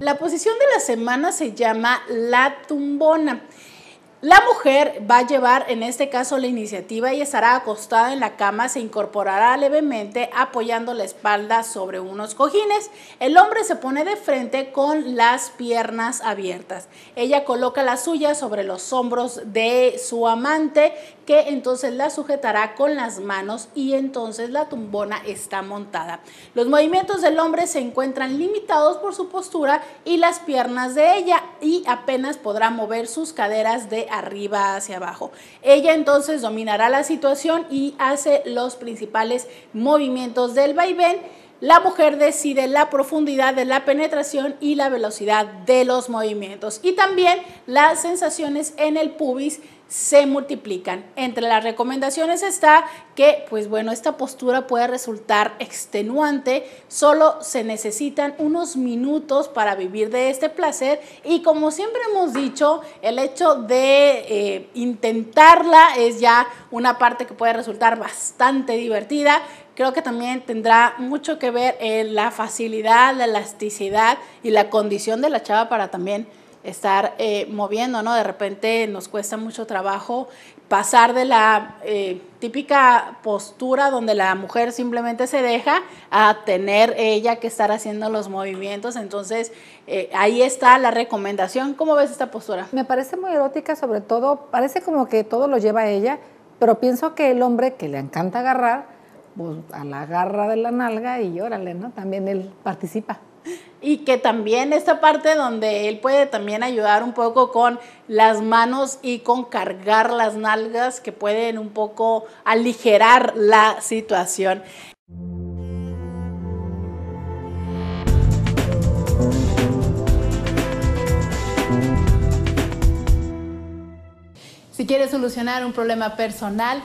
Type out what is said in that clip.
La posición de la semana se llama la tumbona. La mujer va a llevar en este caso la iniciativa y estará acostada en la cama, se incorporará levemente apoyando la espalda sobre unos cojines. El hombre se pone de frente con las piernas abiertas. Ella coloca la suya sobre los hombros de su amante, que entonces la sujetará con las manos y entonces la tumbona está montada. Los movimientos del hombre se encuentran limitados por su postura y las piernas de ella y apenas podrá mover sus caderas de arriba hacia abajo. Ella entonces dominará la situación y hace los principales movimientos del vaivén. La mujer decide la profundidad de la penetración y la velocidad de los movimientos y también las sensaciones en el pubis se multiplican. Entre las recomendaciones está que, pues bueno, esta postura puede resultar extenuante, solo se necesitan unos minutos para vivir de este placer y como siempre hemos dicho, el hecho de eh, intentarla es ya una parte que puede resultar bastante divertida. Creo que también tendrá mucho que ver en eh, la facilidad, la elasticidad y la condición de la chava para también estar eh, moviendo, ¿no? De repente nos cuesta mucho trabajo pasar de la eh, típica postura donde la mujer simplemente se deja a tener ella que estar haciendo los movimientos. Entonces, eh, ahí está la recomendación. ¿Cómo ves esta postura? Me parece muy erótica, sobre todo, parece como que todo lo lleva ella, pero pienso que el hombre que le encanta agarrar, pues a la garra de la nalga y órale, ¿no? También él participa y que también esta parte donde él puede también ayudar un poco con las manos y con cargar las nalgas que pueden un poco aligerar la situación. Si quieres solucionar un problema personal,